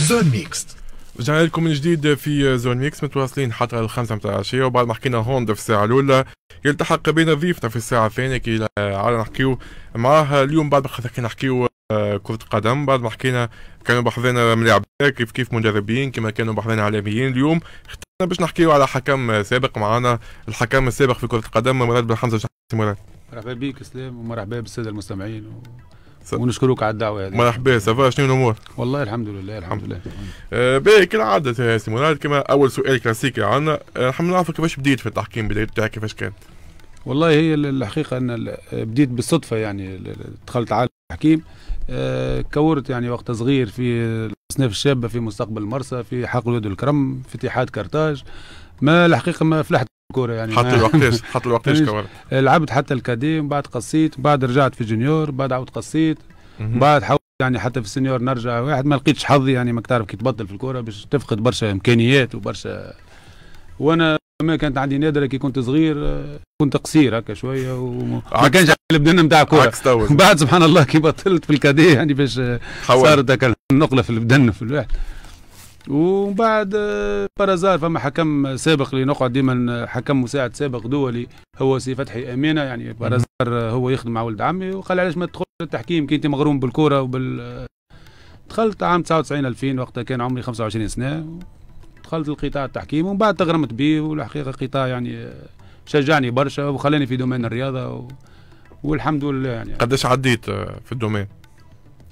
زون ميكس رجعنا لكم من جديد في زون ميكس متواصلين حتى الخمسة متاع العشية وبعد ما حكينا هوندا في الساعة الأولى يلتحق بنا ضيفنا في الساعة الثانية كي عاد نحكيو معاها اليوم بعد ما حكينا نحكيو آه، كرة قدم بعد ما حكينا كانوا بحضرنا ملاعب كيف كيف مدربين كما كانوا بحضرنا عالميين اليوم اخترنا باش نحكيو على حكم سابق معنا الحكم السابق في كرة القدم مراد بن حمزة مراد مرحبا بك سلام ومرحبا بالسادة المستمعين و... ونشكرك على الدعوه هذه مرحبا سافا شنو الامور؟ والله الحمد لله الحمد لله باهي كالعاده مراد كما اول سؤال كلاسيكي عندنا نحب نعرف كيفاش بديت في التحكيم بدايه بتاعك كيفاش كانت؟ والله هي الحقيقه ان بديت بالصدفه يعني دخلت عالم التحكيم آه، كورت يعني وقت صغير في الاصناف الشابه في مستقبل مرسى في حقل يد الكرم في اتحاد كرتاج ما الحقيقه ما فلحت كوره يعني حط الوقتاش حط الوقتاش يعني لعبت حتى الكادي بعد قصيت من بعد رجعت في جونيور من بعد عاود قصيت من بعد حاولت يعني حتى في السنيور نرجع واحد ما لقيتش حظي يعني ما تعرف كي تبطل في الكوره باش تفقد برشا امكانيات وبرشا وانا ما كانت عندي نادره كي كنت صغير كنت قصير هكا شويه وما كانش البدن نتاع كوره بعد سبحان الله كي بطلت في الكادي يعني باش صارت هكا النقله في البدن في الواحد ومن بعد آه، بارازار فما حكم سابق اللي نقعد ديما آه، حكم مساعد سابق دولي هو سي فتحي امينه يعني بارازار آه، هو يخدم مع ولد عمي وقال علاش ما تدخلش التحكيم كي انت مغروم بالكوره وبال دخلت عام 99 2000 وقتها كان عمري 25 سنه دخلت القطاع التحكيم ومن بعد تغرمت به والحقيقه قطاع يعني شجعني برشا وخلاني في دومين الرياضه و... والحمد لله يعني قداش عديت في الدومين؟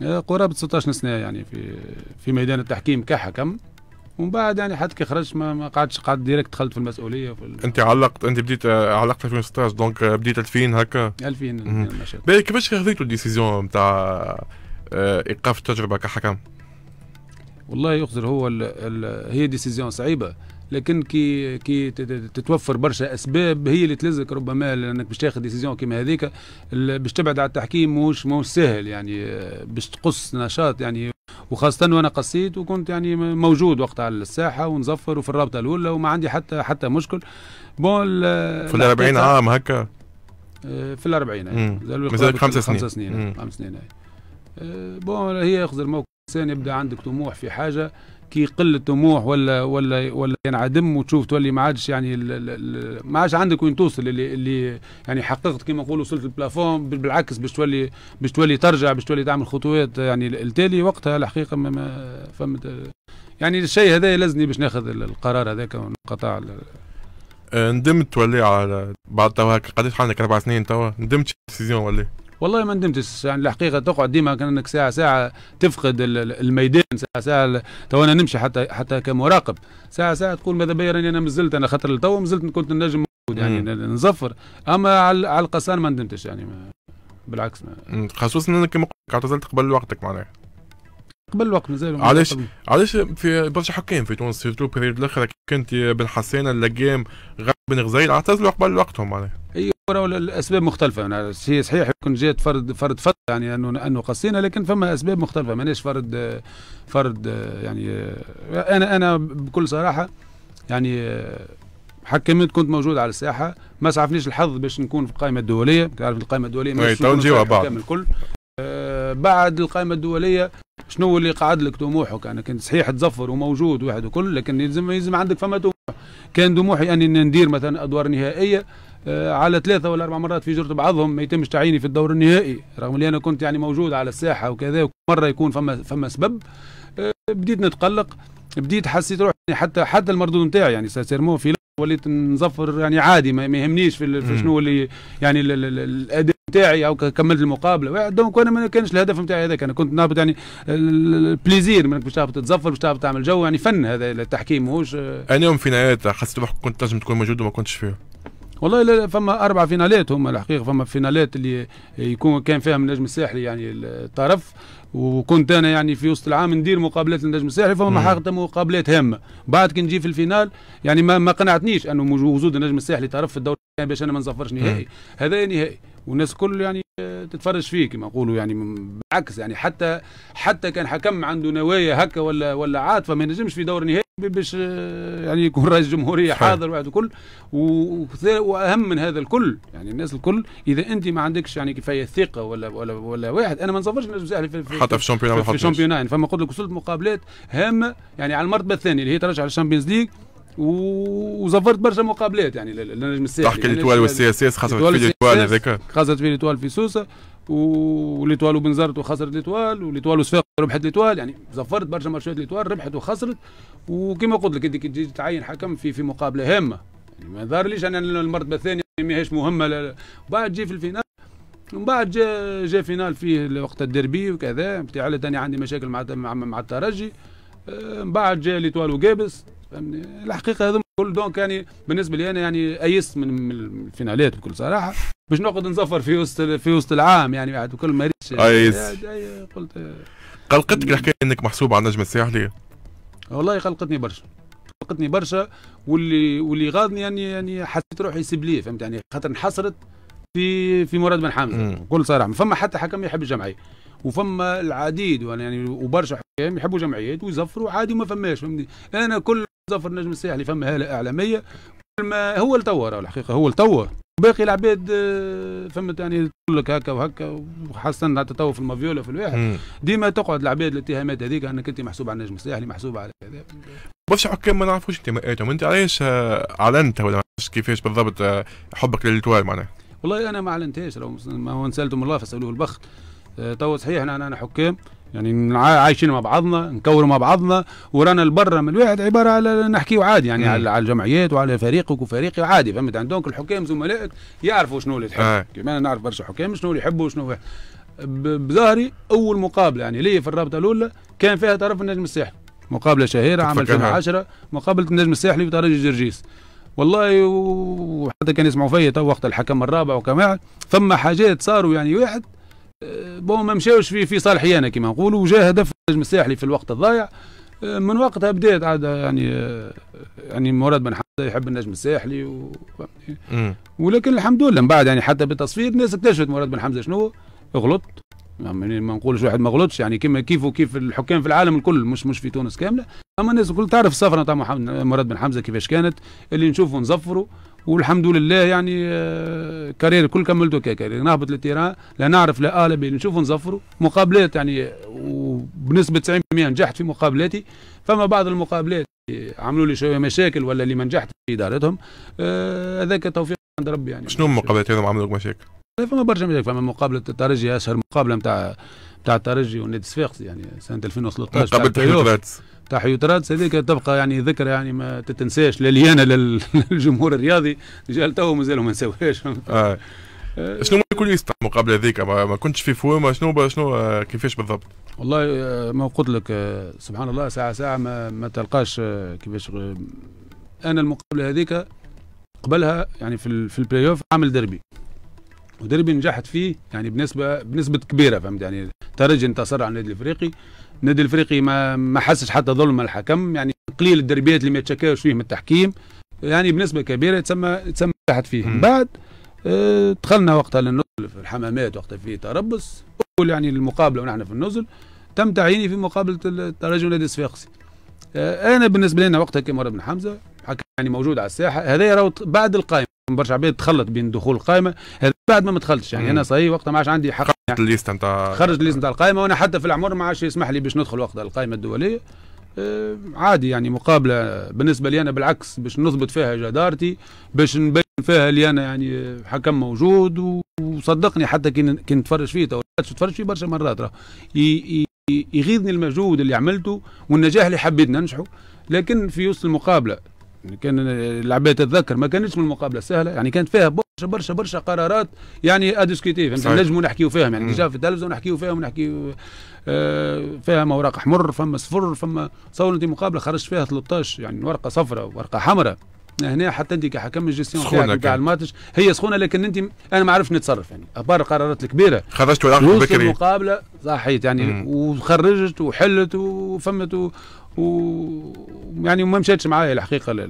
قرابه 16 سنه يعني في في ميدان التحكيم كحكم ومن بعد يعني حتى كي خرجت ما, ما قعدتش قعدت ديريكت دخلت في المسؤوليه في ال... انت علقت انت بديت علقت 2016 دونك آه، بديت 2000 هكا 2000 يعني باهي كيفاش خذيتوا الديسيزيون نتاع آه، ايقاف التجربه كحكم؟ والله يخزر هو ال... ال... هي ديسيزيون صعيبه لكن كي كي تتوفر برشا اسباب هي اللي تلزك ربما لانك باش تاخذ ديسيزيون كيما هذيك باش تبعد على التحكيم مش مش سهل يعني آه، باش تقص نشاط يعني وخاصة وانا قصيت وكنت يعني موجود وقت على الساحة ونزفر وفي الرابطة الأولى وما عندي حتى حتى مشكل بون في ال 40 عام هكا آه، في ال 40 آه. مازال خمس سنين خمس سنين خمس سنين بون هي ياخذ الموقف الإنسان يبدأ عندك طموح في حاجة كي يقل الطموح ولا ولا ولا ينعدم يعني وتشوف تولي ما عادش يعني ما عادش عندك وين توصل اللي اللي يعني حققت كما نقولوا وصلت البلافون بالعكس باش تولي باش تولي ترجع باش تولي تعمل خطوات يعني التالي وقتها الحقيقه ما, فهمت يعني الشيء هذا لازمني باش ناخذ القرار هذاك ونقطع أه، ندمت ولا على بعد توا قداش عندك اربع سنين توا ندمت ديسيزيون ولا والله ما ندمتش يعني الحقيقه تقعد ديما كانك ساعه ساعه تفقد الميدان ساعه ساعه تو انا نمشي حتى حتى كمراقب ساعه ساعه تقول ماذا بيا راني انا مازلت انا خاطر تو مازلت كنت النجم يعني نزفر اما على القصان ما ندمتش يعني ما بالعكس خصوصا انك كما اعتزلت قبل وقتك معناها قبل الوقت مازال علاش علاش في برشا حكام في تونس سيرتو بريد الاخر كنت بن حسان اللقام غاب بن غزيل اعتزلوا قبل وقتهم معناها الاسباب مختلفه يعني هي صحيح يكون جات فرد فرد فرد يعني انه انه قصينا لكن فما اسباب مختلفه ماناش فرد فرد يعني انا انا بكل صراحه يعني حكمت كنت موجود على الساحه ما سعفنيش الحظ باش نكون في القائمه الدوليه تعرف القائمه الدوليه ما طيب، نجيوها بعض الكل آه بعد القائمه الدوليه شنو اللي قعد لك طموحك انا كان صحيح تزفر وموجود واحد وكل لكن يلزم يلزم عندك فما طموح كان طموحي اني ندير مثلا ادوار نهائيه آه، على ثلاثة ولا أربع مرات في جرت بعضهم ما يتمش تعييني في الدور النهائي رغم اللي أنا كنت يعني موجود على الساحة وكذا مرة يكون فما فما سبب آه، بديت نتقلق بديت حسيت روحي حتى حتى المردود نتاعي يعني سيرمو في وليت نظفر يعني عادي ما يهمنيش في, في شنو اللي يعني الاداء نتاعي او كملت المقابله دونك انا ما كانش الهدف نتاعي هذاك انا كنت نهبط يعني البليزير منك باش تهبط تتظفر باش تهبط تعمل جو يعني فن هذا التحكيم ماهوش آه. انا يوم في نهايه حسيت روحك كنت لازم تكون موجود وما كنتش فيه والله لا فما اربع فينالات هما الحقيقه فما فينالات اللي يكون كان فيها النجم الساحلي يعني الطرف وكنت انا يعني في وسط العام ندير مقابلات للنجم الساحلي فما حقيقه مقابلات هامه بعد كي نجي في الفينال يعني ما, ما قنعتنيش انه وجود النجم الساحلي طرف في الدوري يعني باش انا ما نصفرش نهائي هذا نهائي والناس الكل يعني تتفرج فيه كما نقولوا يعني بالعكس يعني حتى حتى كان حكم عنده نوايا هكا ولا ولا عاطفه ما ينجمش في دور نهائي باش آه، يعني يكون رئيس الجمهوريه حاضر وهذا الكل واهم من هذا الكل يعني الناس الكل اذا انت ما عندكش يعني كفايه ثقه ولا ولا ولا واحد انا ما نصفرش الناس بزاف في, حتى في الشامبيون في, في الشامبيون يعني فما قلت لك وصلت مقابلات هامه يعني على المرتبه الثانيه اللي هي ترجع للشامبيونز ليج وزفرت برشا مقابلات يعني للنجم الساحلي تحكي يعني ليتوال والسي اس اس خاصه في ليتوال هذاك خاصه في ليتوال في سوسه وليتوال وبنزرت وخسرت ليتوال وليتوال وصفاق ربحت ليتوال يعني زفرت برشا ماتشات ليتوال ربحت وخسرت وكما قلت لك انت كي تجي تعين حكم في في مقابله هامه يعني ما ظهرليش انا المرتبه الثانيه ماهيش مهمه وبعد جي في الفينال ومن بعد جا جا فينال فيه وقت الديربي وكذا بتاع تاني عندي مشاكل مع مع, مع الترجي آه، من بعد جا ليتوال وقابس فهمني الحقيقه هذوما كل دونك يعني بالنسبه لي انا يعني ايست من الفينالات بكل صراحه باش نقعد نزفر في وسط في وسط العام يعني بعد كل ما ريتش ايس قلت قلقتك الحكايه انك محسوب على النجم الساحلي؟ والله قلقتني برشا قلقتني برشا واللي واللي غاضني يعني يعني حسيت روحي سبليه فهمت يعني خاطر انحصرت في في مراد بن حمزه بكل صراحه فما حتى حكم يحب الجمعيه وفما العديد يعني وبرشا حكام يحبوا جمعيات ويزفروا عادي وما فماش فهمني انا كل زفر نجم الساحلي فما هاله اعلاميه ما هو التور الحقيقه هو التور باقي العباد آه، فهمت يعني تقول لك هكا وهكا وحسن حتى تو في المافيولا في الواحد ديما تقعد العباد الاتهامات هذيك انك انت محسوب على النجم الساحلي محسوب على كذا برشا حكام ما نعرفوش انتماءاتهم انت علاش آه، اعلنت ولا كيفاش بالضبط آه، حبك للتوال معناها والله انا ما اعلنتهاش لو ما هو نسالتهم الله فسالوه البخت آه، تو صحيح احنا انا حكام يعني عايشين مع بعضنا نكوروا مع بعضنا ورانا البرة من الواحد عباره على نحكيو عادي يعني على الجمعيات وعلى فريقك وفريقي عادي فهمت عندهم الحكام زملائك يعرفوا شنو اللي تحب آه. كما انا نعرف برشا حكام شنو اللي يحبوا وشنو بظهري اول مقابله يعني لي في الرابطه الاولى كان فيها طرف النجم الساحلي مقابله شهيره عام 2010 مقابله النجم الساحلي طريق الجرجيس والله وحتى كان يسمعوا فيا تو وقت الحكم الرابع وكمان ثم حاجات صاروا يعني واحد أه، بون ما مشاوش في في صالحي انا كما نقولوا وجا هدف النجم الساحلي في الوقت الضايع أه، من وقتها بدات عاد يعني أه، يعني مراد بن حمزه يحب النجم الساحلي و... ولكن الحمد لله من بعد يعني حتى بالتصفير الناس اكتشفت مراد بن حمزه شنو غلط يعني ما نقولش واحد ما غلطش يعني كما كيف وكيف الحكام في العالم الكل مش مش في تونس كامله اما الناس الكل تعرف السفره نتاع مراد بن حمزه كيفاش كانت اللي نشوفه نزفره والحمد لله يعني آه، كارير الكل كملته كارير نهبط للتيران لا نعرف لا ا لا بي نشوف نزفروا مقابلات يعني وبنسبه 90% نجحت في مقابلاتي فما بعض المقابلات عملوا لي شويه مشاكل ولا اللي ما نجحت في ادارتهم آه، هذاك آه توفيق عند ربي يعني شنو المقابلات هذوما عملوا لك مشاكل؟ فما برشا مشاكل فما مقابله الترجي اشهر مقابله نتاع تاع الترجي ونادي صفاقس يعني سنه 2013 قبل تحيوترات تاع حيوترات هذيك تبقى يعني ذكرى يعني ما تتنساش لليانه للجمهور الرياضي رجال تو مازالوا ما نساوهاش آه. آه. شنو يكون يستحق المقابله هذيك ما كنتش في فوما شنو شنو آه، كيفاش بالضبط؟ والله آه، ما قلت لك سبحان الله ساعه ساعه ما, ما تلقاش كيفاش انا المقابله هذيك قبلها يعني في في البلاي اوف عامل دربي ودربي نجحت فيه يعني بنسبه بنسبه كبيره فهمت يعني ترجي انتصر على النادي الافريقي النادي الافريقي ما ما حسش حتى ظلم الحكم يعني قليل الدربيات اللي ما يتشكاوش فيه من التحكيم يعني بنسبه كبيره تسمى تسمى نجحت فيه من بعد اه دخلنا وقتها للنزل في الحمامات وقتها في تربص اول يعني المقابله ونحن في النزل تم تعييني في مقابله الترجي ونادي الصفاقسي اه انا بالنسبه لنا وقتها كمرة بن حمزه حكم يعني موجود على الساحه هذا راهو بعد القائمه برشا عباد تخلط بين دخول القائمه هذا بعد ما متخلطش يعني انا صحيح وقتها ما عادش عندي حق يعني الليست نتاع خرج الليست نتاع القائمه وانا حتى في العمر ما عادش يسمح لي باش ندخل وقتها القائمه الدوليه آه، عادي يعني مقابله بالنسبه لي انا بالعكس باش نثبت فيها جدارتي باش نبين فيها اللي انا يعني حكم موجود وصدقني حتى كي نتفرج فيه تو تفرج فيه برشا مرات راه يغيظني المجهود اللي عملته والنجاح اللي حبيت ننجحه لكن في وسط المقابله يعني كان العباد تتذكر ما كانتش من المقابله سهله يعني كانت فيها برشا برشا برشا قرارات يعني اديسكوتي فهمت يعني نجموا نحكيو فيهم يعني جا في التلفزه ونحكيو فيهم نحكيو آه، فيها اوراق حمر فما صفر فما تصور انت مقابله خرجت فيها 13 يعني ورقه صفراء ورقه حمراء هنا حتى انت كحكم الجيستيون تاع الماتش هي سخونه لكن انت انا ما عرفت نتصرف يعني ابار القرارات الكبيره خرجت ورقه بكري المقابله صحيت يعني مم. وخرجت وحلت وفمت و يعني ما مشاتش معايا الحقيقه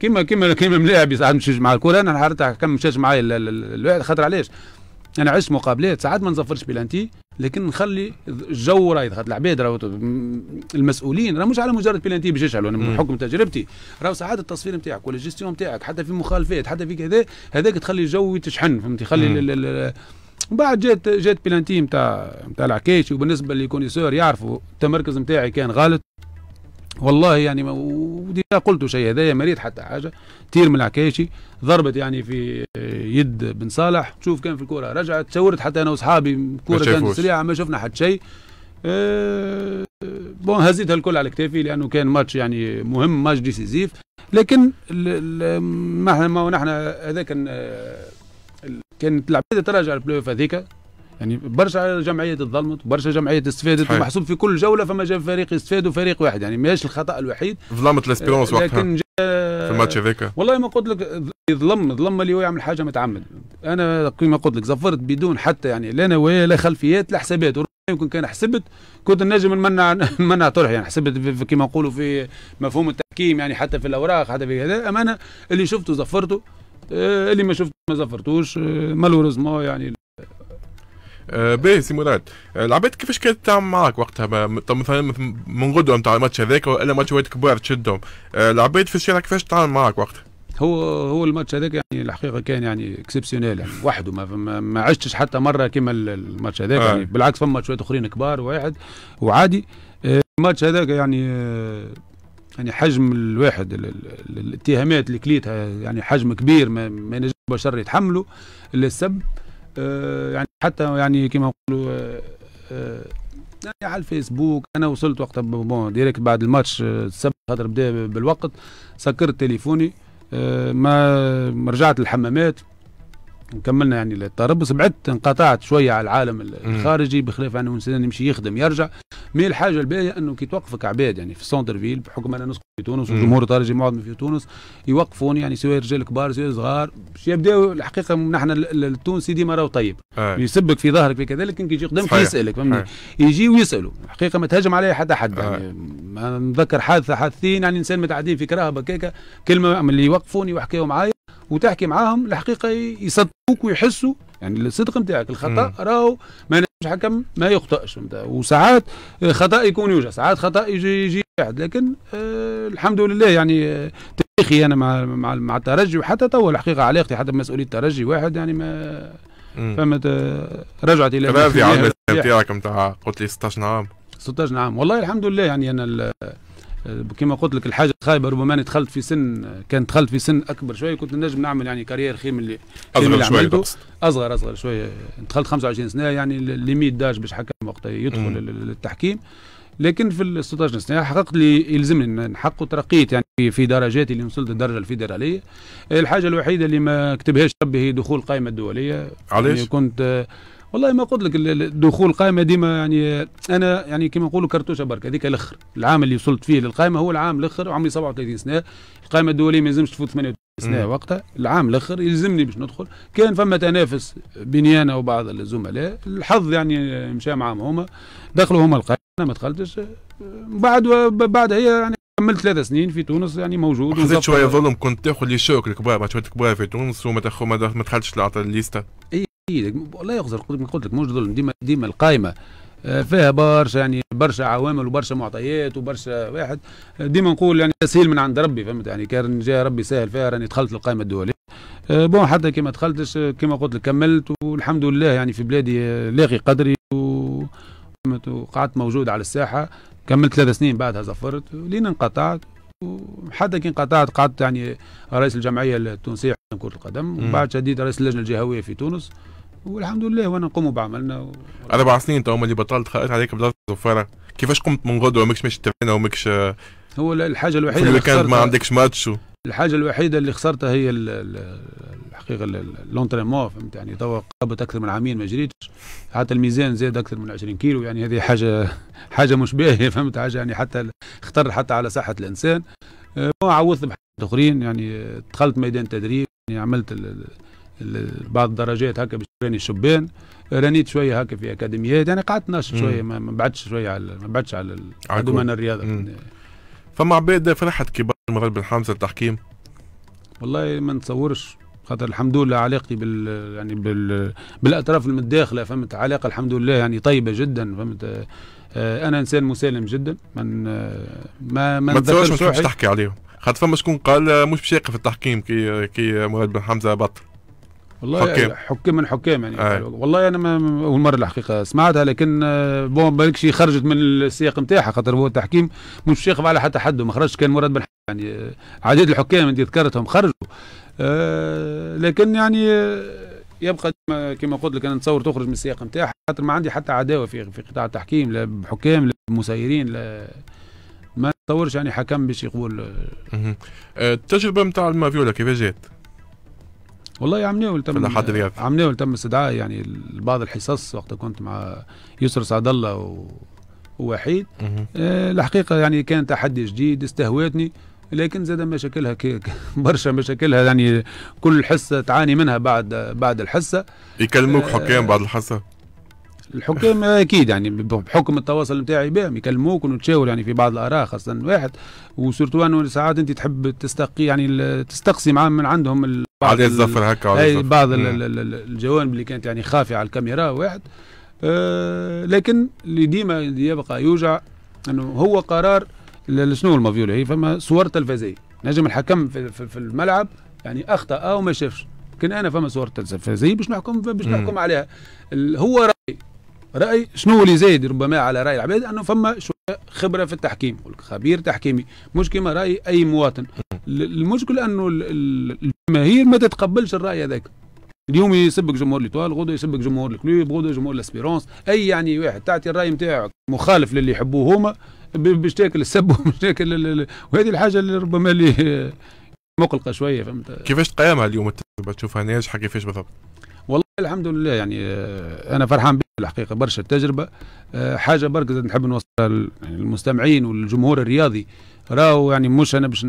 كيما كيما كيما ملاعب ساعات مشيش مع الكره انا حرتها كم مشاتش معايا الواحد خاطر علاش انا عشت مقابلات ساعات ما نصفرش بلانتي لكن نخلي الجو رايد خاطر العباد راهو المسؤولين راه مش على مجرد بلانتي باش يشعلوا انا من حكم تجربتي راهو ساعات التصفير نتاعك ولا الجيستيون نتاعك حتى في مخالفات حتى في كذا هذاك تخلي الجو يتشحن فهمت يخلي بعد جات جات بلانتي نتاع نتاع العكاشي وبالنسبه لي كونيسور يعرفوا التمركز نتاعي كان غلط والله يعني ودي قلت شيء هذايا ما حتى حاجه تير من العكايشي ضربت يعني في يد بن صالح تشوف كان في الكوره رجعت شاورت حتى انا واصحابي كوره كانت سريعه ما شفنا حتى شيء أه بون هزيتها الكل على كتافي لانه كان ماتش يعني مهم ماتش ديسيزيف لكن ما احنا ما نحن هذاك كان كانت العباده تراجع البلوف هذيك يعني برشا جمعيه تظلمت برشا جمعيه استفادت ومحسوب في كل جوله فما جا فريق يستفاد وفريق واحد يعني ماهيش الخطا الوحيد ظلمت لاسبيرونس آه، وقتها لكن جا في الماتش هذاك والله ما قلت لك ظلم ظلم اللي هو يعمل حاجه متعمد انا كيما قلت لك زفرت بدون حتى يعني لا نوايا لا خلفيات لا حسابات يمكن كان حسبت كنت نجم نمنع نمنع طرح يعني حسبت كيما نقولوا في مفهوم التحكيم يعني حتى في الاوراق حتى في هذا امانه اللي شفته زفرته آه، اللي ما شفته ما زفرتوش آه، مالوريزمون يعني باهي سي مراد العباد آه، كيفاش كانت تعمل معاك وقتها مثلا من غدوه نتاع الماتش هذاك ولا ماتش وايد كبار تشدهم العباد آه، في الشارع كيفاش تعمل معاك وقتها هو هو الماتش هذاك يعني الحقيقه كان يعني اكسبسيونيل يعني وحده ما, ما عشتش حتى مره كما الماتش هذاك يعني. آه. يعني بالعكس فما شويه اخرين كبار واحد وعادي آه، الماتش هذاك يعني يعني حجم الواحد الاتهامات اللي كليتها يعني حجم كبير ما, ما البشر يتحملوا السب آه، يعني حتى يعني كما نقولوا آه، آه، يعني على الفيسبوك انا وصلت وقت بون ديريكت بعد الماتش السبت خاطر بدا بالوقت سكرت تليفوني ما رجعت الحمامات كملنا يعني للطرابلس بعدت انقطعت شويه على العالم الخارجي بخلاف انه الانسان يمشي يخدم يرجع مي الحاجه الباهيه انه كي توقفك عباد يعني في السونتر فيل بحكم انا نسكن في تونس والجمهور الخارجي معظم في تونس يوقفوني يعني سواء رجال كبار سواء صغار باش يبداو الحقيقه نحن التونسي ديما راهو طيب أي. آه. يسبك في ظهرك في كذا لكن كي يجي قدامك يسالك فهمني آه. يجي ويسالوا الحقيقه ما تهجم عليه حتى حد آه. يعني نتذكر حادثه حادثين يعني انسان متعدين في كراهبه كيكه كلمه اللي يوقفوني وحكاوا معايا وتحكي معاهم الحقيقه يصدقوك ويحسوا يعني الصدق نتاعك الخطا راهو ما نجمش حكم ما يخطاش وساعات خطا يكون يوجد ساعات خطا يجي يجي لكن آه الحمد لله يعني آه، تاريخي انا مع مع, مع الترجي وحتى توا الحقيقه علاقتي حتى بمسؤوليه الترجي واحد يعني ما فما رجعت الى هذه نتاعك نتاع قلت لي 16 عام 16 عام والله الحمد لله يعني انا آه، كما قلت لك الحاجه خايبه ربما انا دخلت في سن كان دخلت في سن اكبر شويه كنت نجم نعمل يعني كارير خير من اللي اصغر شويه اصغر اصغر شويه دخلت 25 سنه يعني ليميت داج باش حكم وقتها يدخل للتحكيم لكن في ال 16 سنه حققت اللي يلزمني نحقق وترقيت يعني في درجاتي اللي وصلت الدرجه الفيدراليه الحاجه الوحيده اللي ما كتبهاش ربي هي دخول القائمه الدوليه علاش؟ يعني كنت والله ما قلت لك الدخول القائمه ديما يعني انا يعني كما نقولوا كرتوشه برك هذيك الاخر العام اللي وصلت فيه للقائمه هو العام الاخر وعمري 37 سنه القائمه الدوليه ما يلزمش تفوت 38 سنه وقتها العام الاخر يلزمني باش ندخل كان فما تنافس بيني انا وبعض الزملاء الحظ يعني مشى معاهم هما دخلوا هما القائمه انا ما دخلتش بعد بعد هي يعني كملت ثلاث سنين في تونس يعني موجود حسيت شويه ظلم كنت تاخذ لي شوك الكبار ماتشات كبار في تونس وما ما دخلتش لعطى الليسته اي لا يخزر قلت لك مش ظلم ديما ديما القايمه آه، فيها برشا يعني برشا عوامل وبرشا معطيات وبرشا واحد آه، ديما نقول يعني تسهيل من عند ربي فهمت يعني كان جاء ربي سهل فيها راني دخلت القائمه الدوليه آه، بون حتى كما دخلتش كما قلت لك كملت والحمد لله يعني في بلادي لاقي قدري وقعدت موجود على الساحه كملت ثلاث سنين بعدها زفرت لين انقطعت وحتى كي انقطعت قعدت يعني رئيس الجمعيه التونسيه كره القدم وبعد شديد رئيس اللجنه الجهويه في تونس والحمد لله وانا نقوم بعملنا و... اربع سنين تو اللي بطلت خلقت عليك بلاصه صفاره كيفاش قمت من غدوه ماكش ماشي تبعنا وماكش هو الحاجه الوحيده اللي كانت ما عندكش ماتش و... الحاجه الوحيده اللي خسرتها هي ال الحقيقه لونترينمون فهمت يعني توا قربت اكثر من عامين ما جريتش حتى الميزان زاد اكثر من 20 كيلو يعني هذه حاجه حاجه مش باهيه فهمت حاجه يعني حتى خطر حتى على صحه الانسان آه، عوضت بحاجات اخرين يعني دخلت ميدان تدريب يعني عملت بعض الدرجات هكا باش راني الشبان رانيت شويه هكا في اكاديميات يعني قعدت ناشط شويه ما بعدش شويه على ما بعدش على دومين الرياضه يعني فما عباد فرحت كبار المغرب بن حمزه التحكيم والله ما نتصورش خاطر الحمد لله علاقتي بال يعني بال بالاطراف المتداخله فهمت علاقه الحمد لله يعني طيبه جدا فهمت آه، انا انسان مسالم جدا من ما ما ما تصورش تحكي عليهم خاطر فما شكون قال آه، مش بشاقه يقف التحكيم كي كي مراد بن حمزه بطل والله حكام حكام حكام يعني آه. والله انا اول مره الحقيقه سمعتها لكن آه، بون بالكش خرجت من السياق نتاعها خاطر هو التحكيم مش شيخ على حتى حد ما خرجش كان مراد يعني آه، عديد الحكام انت ذكرتهم خرجوا آه لكن يعني آه، يبقى كما قلت لك انا نتصور تخرج من السياق نتاعها خاطر ما عندي حتى عداوه في في قطاع التحكيم لا بحكام لا بمسيرين لا ما نتصورش يعني حكم باش يقول التجربه نتاع المافيولا كيفاش جات؟ والله عم تم لحد عم تم استدعاء يعني لبعض الحصص وقت كنت مع يسر سعد الله و... ووحيد آه الحقيقه يعني كان تحدي جديد استهواتني لكن زاد مشاكلها كيك برشا مشاكلها يعني كل حصه تعاني منها بعد بعد الحصه يكلموك آه حكام بعد الحصه الحكام آه، اكيد يعني بحكم التواصل نتاعي بهم يكلموك ونتشاور يعني في بعض الاراء خاصه واحد وسورتو انه ساعات انت تحب تستقي يعني تستقصي معاهم من عندهم بعد الظفر هكا اي بعض نعم. الجوانب اللي كانت يعني خافيه على الكاميرا واحد آه لكن اللي ديما يبقى يوجع انه هو قرار شنو المفيوله هي فما صور تلفزي نجم الحكم في, في, في الملعب يعني اخطا او ما شافش لكن انا فما صور تلفزي باش نحكم باش نحكم عليها هو راي راي شنو اللي زايد ربما على راي العباد انه فما شويه خبره في التحكيم خبير تحكيمي مش كما راي اي مواطن المشكل انه الجماهير ما تتقبلش الراي هذاك اليوم يسبك جمهور ليتوال غدا يسبك جمهور الكلوب غدا جمهور الاسبيرونس اي يعني واحد تعطي الراي نتاعك مخالف للي يحبوه هما باش تاكل السب وباش تاكل وهذه الحاجه اللي ربما اللي مقلقه شويه فهمت كيفاش تقيمها اليوم تشوفها ناجحه كيفاش بالضبط والله الحمد لله يعني آه، انا فرحان بها الحقيقه برشا التجربه آه، حاجه برك نحب نوصلها للمستمعين والجمهور الرياضي راهو يعني مش انا باش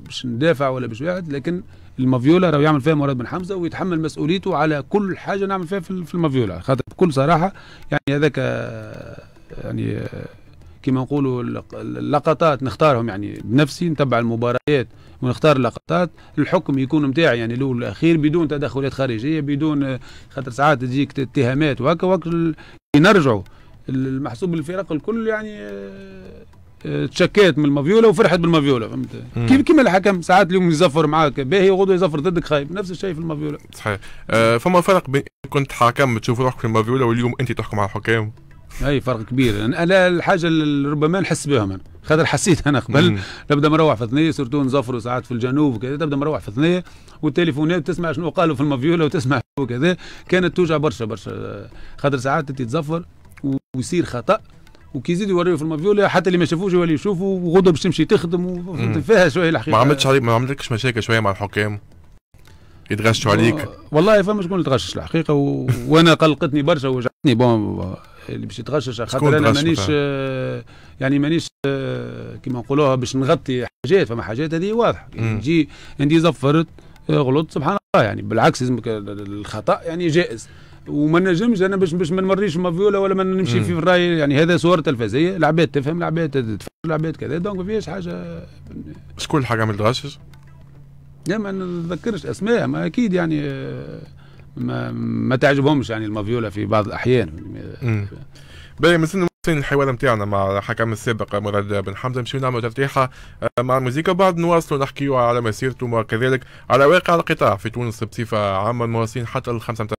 باش ندافع ولا باش واحد لكن المافيولا راهو يعمل فيها مراد بن حمزه ويتحمل مسؤوليته على كل حاجه نعمل فيها في المافيولا خاطر بكل صراحه يعني هذاك يعني كما نقولوا اللقطات نختارهم يعني بنفسي نتبع المباريات ونختار اللقطات الحكم يكون نتاعي يعني الاول والاخير بدون تدخلات خارجيه بدون خاطر ساعات تجيك اتهامات وهكا وقت نرجعوا المحسوب الفرق الكل يعني تشكيت من المافيولا وفرحت بالمافيولا فهمت كيف كيما الحكم ساعات اليوم يزفر معاك باهي وغدوه يزفر ضدك خايب نفس الشيء في المافيولا صحيح أه فما فرق بين كنت حاكم تشوف روحك في المافيولا واليوم انت تحكم على الحكام اي فرق كبير انا الحاجه اللي ربما نحس بها انا خاطر حسيت انا قبل نبدا مروح في ثنيه سورتو نزفروا ساعات في الجنوب وكذا تبدا مروح في ثنيه والتليفونات تسمع شنو قالوا في المافيولا وتسمع وكذا كانت توجع برشا برشا خاطر ساعات انت تزفر ويصير خطا وكي يزيد يوريو في المافيولا حتى اللي ما شافوش يولي يشوفوا وغدوه باش تمشي تخدم فيها شويه الحقيقه ما عملتش ما عملتكش مشاكل شويه مع الحكام يتغشوا عليك والله فما شكون تغشش الحقيقه و... وانا قلقتني برشا وجعتني بون اللي باش يتغشش خاطر انا مانيش آه، يعني مانيش آه، كيما كما نقولوها باش نغطي حاجات فما حاجات هذه واضحه نجي يعني عندي زفرت آه، غلط سبحان الله يعني بالعكس الخطا يعني جائز وما نجمش انا باش باش ما نوريش فيولا ولا ما نمشي في الراي يعني هذا صور تلفزيه العباد تفهم العباد تفهم العباد كذا دونك ما فيهاش حاجه شكون اللي حكم الغاشش؟ لا ما نتذكرش اسماء ما اكيد يعني آه، ما, ما تعجبهمش يعني المافيولا في بعض الاحيان باهي مثلا سن الحوار نتاعنا مع الحكم السابق مراد بن حمزه نمشيو نعملوا ترتيحه آه، مع الموسيقى وبعد نواصلوا نحكيوا على مسيرته وكذلك على واقع القطاع في تونس بصفه عامه المواصلين حتى الخمسه